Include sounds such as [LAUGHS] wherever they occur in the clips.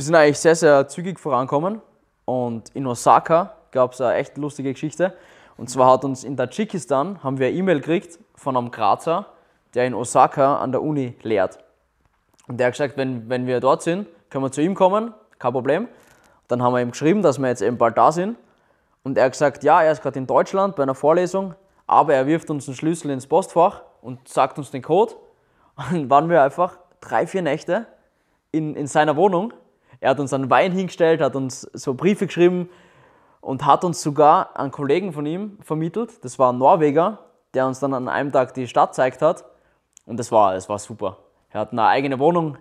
wir sind eigentlich sehr, sehr zügig vorankommen. Und in Osaka gab es eine echt lustige Geschichte. Und zwar hat uns in Tadschikistan, haben wir eine E-Mail gekriegt von einem Grazer, der in Osaka an der Uni lehrt. Und der hat gesagt, wenn, wenn wir dort sind, können wir zu ihm kommen, kein Problem. Dann haben wir ihm geschrieben, dass wir jetzt eben bald da sind. Und er hat gesagt, ja, er ist gerade in Deutschland bei einer Vorlesung, aber er wirft uns einen Schlüssel ins Postfach und sagt uns den Code. Und dann waren wir einfach drei, vier Nächte in, in seiner Wohnung er hat uns einen Wein hingestellt, hat uns so Briefe geschrieben und hat uns sogar einen Kollegen von ihm vermittelt. Das war ein Norweger, der uns dann an einem Tag die Stadt gezeigt hat. Und das war, das war super. Er hat eine eigene Wohnung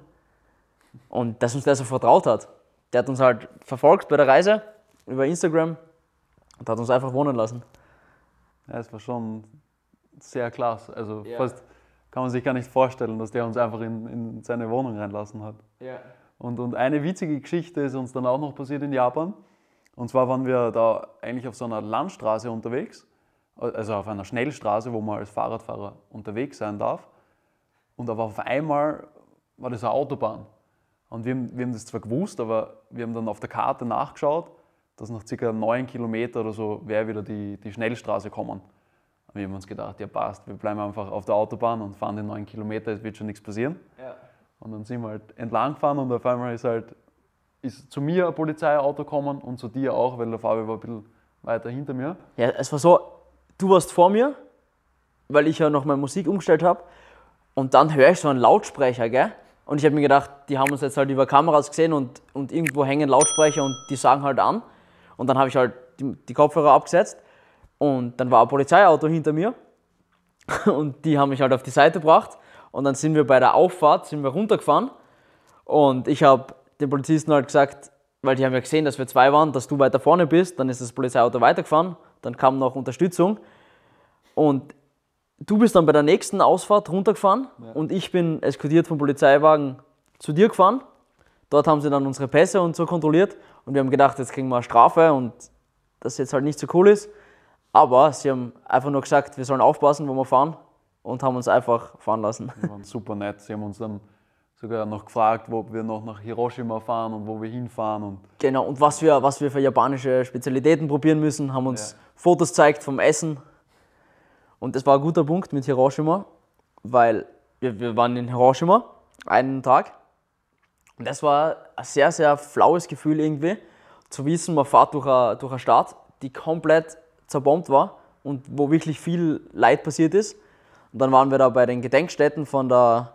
und dass uns der so vertraut hat. Der hat uns halt verfolgt bei der Reise über Instagram und hat uns einfach wohnen lassen. Ja, es war schon sehr klasse. Also ja. fast kann man sich gar nicht vorstellen, dass der uns einfach in, in seine Wohnung reinlassen hat. Ja. Und, und eine witzige Geschichte ist uns dann auch noch passiert in Japan. Und zwar waren wir da eigentlich auf so einer Landstraße unterwegs, also auf einer Schnellstraße, wo man als Fahrradfahrer unterwegs sein darf. Und aber auf einmal war das eine Autobahn. Und wir haben, wir haben das zwar gewusst, aber wir haben dann auf der Karte nachgeschaut, dass nach ca. 9 Kilometer oder so wäre wieder die, die Schnellstraße kommen. Und wir haben uns gedacht, ja passt, wir bleiben einfach auf der Autobahn und fahren die 9 Kilometer, es wird schon nichts passieren. Ja. Und dann sind wir halt entlang gefahren und auf einmal ist halt ist zu mir ein Polizeiauto gekommen und zu dir auch, weil der Fabio war ein bisschen weiter hinter mir. Ja, es war so, du warst vor mir, weil ich ja noch meine Musik umgestellt habe. Und dann höre ich so einen Lautsprecher, gell? Und ich habe mir gedacht, die haben uns jetzt halt über Kameras gesehen und, und irgendwo hängen Lautsprecher und die sagen halt an. Und dann habe ich halt die, die Kopfhörer abgesetzt und dann war ein Polizeiauto hinter mir [LAUGHS] und die haben mich halt auf die Seite gebracht und dann sind wir bei der Auffahrt, sind wir runtergefahren und ich habe den Polizisten halt gesagt, weil die haben ja gesehen, dass wir zwei waren, dass du weiter vorne bist. Dann ist das Polizeiauto weitergefahren, dann kam noch Unterstützung und du bist dann bei der nächsten Ausfahrt runtergefahren ja. und ich bin eskortiert vom Polizeiwagen zu dir gefahren. Dort haben sie dann unsere Pässe und so kontrolliert und wir haben gedacht, jetzt kriegen wir eine Strafe und das jetzt halt nicht so cool ist. Aber sie haben einfach nur gesagt, wir sollen aufpassen, wo wir fahren und haben uns einfach fahren lassen. Die waren super nett. Sie haben uns dann sogar noch gefragt, ob wir noch nach Hiroshima fahren und wo wir hinfahren. Und genau, und was wir, was wir für japanische Spezialitäten probieren müssen, haben uns ja. Fotos gezeigt vom Essen. Und das war ein guter Punkt mit Hiroshima, weil wir, wir waren in Hiroshima einen Tag. Und das war ein sehr, sehr flaues Gefühl irgendwie, zu wissen, man fährt durch eine, durch eine Stadt, die komplett zerbombt war und wo wirklich viel Leid passiert ist und dann waren wir da bei den Gedenkstätten von der,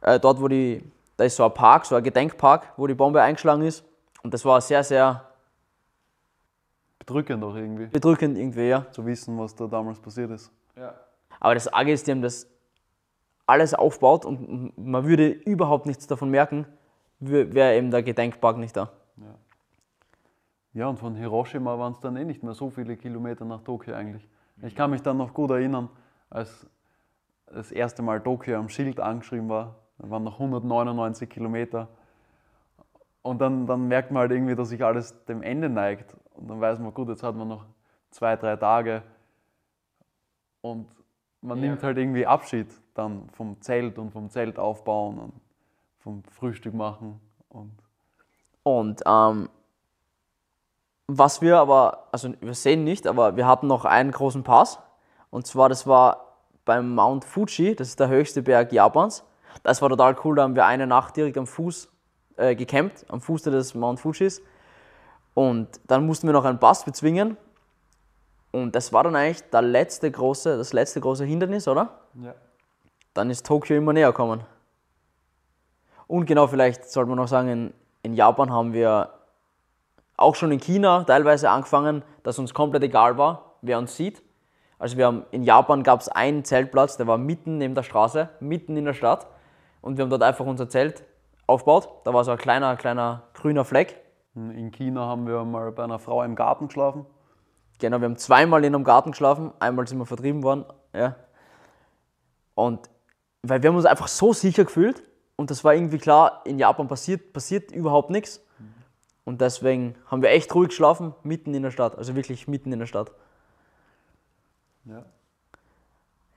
äh, dort wo die, da ist so ein Park, so ein Gedenkpark, wo die Bombe eingeschlagen ist. Und das war sehr, sehr... Bedrückend auch irgendwie. Bedrückend irgendwie, ja. Zu wissen, was da damals passiert ist. Ja. Aber das Arge ist, die haben das alles aufbaut und man würde überhaupt nichts davon merken, wäre eben der Gedenkpark nicht da. Ja. ja, und von Hiroshima waren es dann eh nicht mehr so viele Kilometer nach Tokio eigentlich. Ich kann mich dann noch gut erinnern, als das erste Mal Tokio am Schild angeschrieben war, dann waren noch 199 Kilometer. Und dann, dann merkt man halt irgendwie, dass sich alles dem Ende neigt. Und dann weiß man, gut, jetzt hat man noch zwei, drei Tage. Und man ja. nimmt halt irgendwie Abschied dann vom Zelt und vom Zelt aufbauen und vom Frühstück machen. Und, und ähm, was wir aber, also wir sehen nicht, aber wir hatten noch einen großen Pass. Und zwar, das war beim Mount Fuji, das ist der höchste Berg Japans. Das war total cool, da haben wir eine Nacht direkt am Fuß äh, gecampt, am Fuße des Mount Fujis. Und dann mussten wir noch einen Pass bezwingen. Und das war dann eigentlich der letzte große, das letzte große Hindernis, oder? Ja. Dann ist Tokio immer näher gekommen. Und genau, vielleicht sollte man noch sagen, in, in Japan haben wir auch schon in China teilweise angefangen, dass uns komplett egal war, wer uns sieht. Also wir haben, in Japan gab es einen Zeltplatz, der war mitten neben der Straße, mitten in der Stadt. Und wir haben dort einfach unser Zelt aufgebaut. Da war so ein kleiner, kleiner grüner Fleck. In China haben wir mal bei einer Frau im Garten geschlafen. Genau, wir haben zweimal in einem Garten geschlafen. Einmal sind wir vertrieben worden. Ja. Und weil wir haben uns einfach so sicher gefühlt. Und das war irgendwie klar, in Japan passiert, passiert überhaupt nichts. Und deswegen haben wir echt ruhig geschlafen, mitten in der Stadt. Also wirklich mitten in der Stadt. Ja.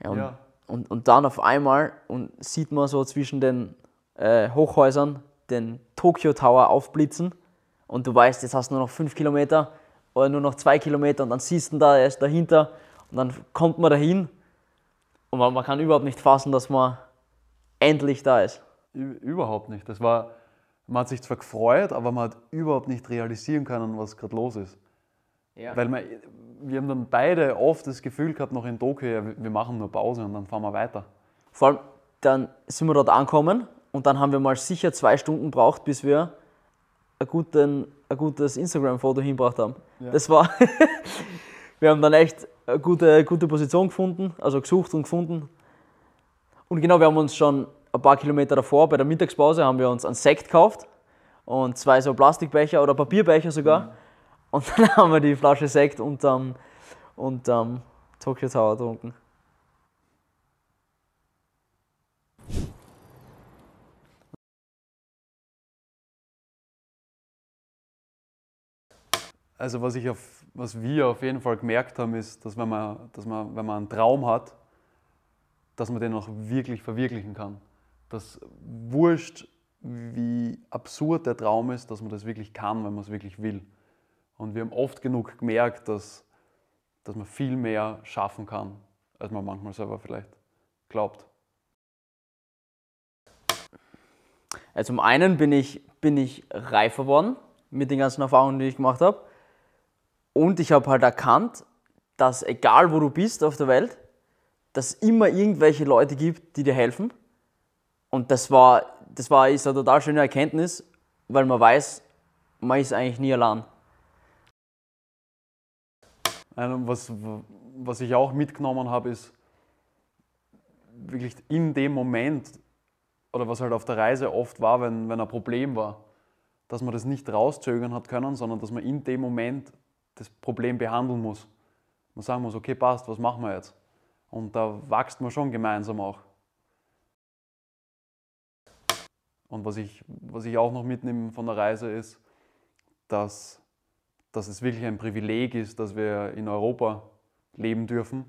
Ja und, ja. und, und, dann auf einmal und sieht man so zwischen den äh, Hochhäusern den Tokyo Tower aufblitzen und du weißt, jetzt hast du nur noch fünf Kilometer oder nur noch zwei Kilometer und dann siehst du da, er ist dahinter und dann kommt man dahin und man, man kann überhaupt nicht fassen, dass man endlich da ist. Überhaupt nicht. Das war, man hat sich zwar gefreut, aber man hat überhaupt nicht realisieren können, was gerade los ist. Ja. Weil man, wir haben dann beide oft das Gefühl gehabt, noch in Tokio, ja, wir machen nur Pause und dann fahren wir weiter. Vor allem, dann sind wir dort angekommen und dann haben wir mal sicher zwei Stunden braucht, bis wir ein, guten, ein gutes Instagram-Foto hinbracht haben. Ja. Das war. [LAUGHS] wir haben dann echt eine gute, gute Position gefunden, also gesucht und gefunden. Und genau, wir haben uns schon ein paar Kilometer davor, bei der Mittagspause, haben wir uns einen Sekt gekauft und zwei so Plastikbecher oder Papierbecher sogar. Mhm. Und dann [LAUGHS] haben wir die Flasche Sekt unterm, unterm Tokyo Tower getrunken. Also was, ich auf, was wir auf jeden Fall gemerkt haben, ist, dass wenn man, dass man, wenn man einen Traum hat, dass man den auch wirklich verwirklichen kann. Dass wurscht, wie absurd der Traum ist, dass man das wirklich kann, wenn man es wirklich will. Und wir haben oft genug gemerkt, dass, dass man viel mehr schaffen kann, als man manchmal selber vielleicht glaubt. Also zum einen bin ich, bin ich reifer worden mit den ganzen Erfahrungen, die ich gemacht habe. Und ich habe halt erkannt, dass egal wo du bist auf der Welt, dass immer irgendwelche Leute gibt, die dir helfen. Und das war, das war ist eine total schöne Erkenntnis, weil man weiß, man ist eigentlich nie allein was, was ich auch mitgenommen habe, ist wirklich in dem Moment oder was halt auf der Reise oft war, wenn, wenn ein Problem war, dass man das nicht rauszögern hat können, sondern dass man in dem Moment das Problem behandeln muss. Man sagen muss, okay, passt, was machen wir jetzt? Und da wächst man schon gemeinsam auch. Und was ich, was ich auch noch mitnehme von der Reise ist, dass dass es wirklich ein Privileg ist, dass wir in Europa leben dürfen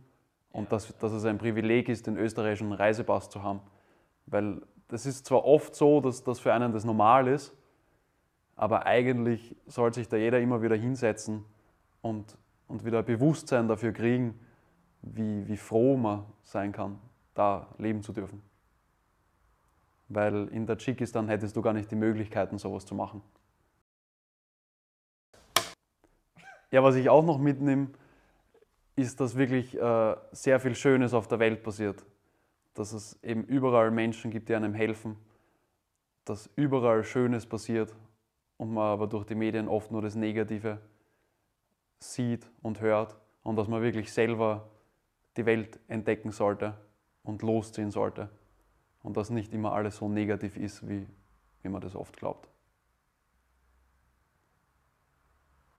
und dass, dass es ein Privileg ist, den österreichischen Reisepass zu haben. Weil das ist zwar oft so, dass das für einen das normal ist, aber eigentlich soll sich da jeder immer wieder hinsetzen und, und wieder Bewusstsein dafür kriegen, wie, wie froh man sein kann, da leben zu dürfen. Weil in Tadschikistan hättest du gar nicht die Möglichkeiten, sowas zu machen. Ja, was ich auch noch mitnehme, ist, dass wirklich äh, sehr viel Schönes auf der Welt passiert. Dass es eben überall Menschen gibt, die einem helfen. Dass überall Schönes passiert und man aber durch die Medien oft nur das Negative sieht und hört. Und dass man wirklich selber die Welt entdecken sollte und losziehen sollte. Und dass nicht immer alles so negativ ist, wie, wie man das oft glaubt.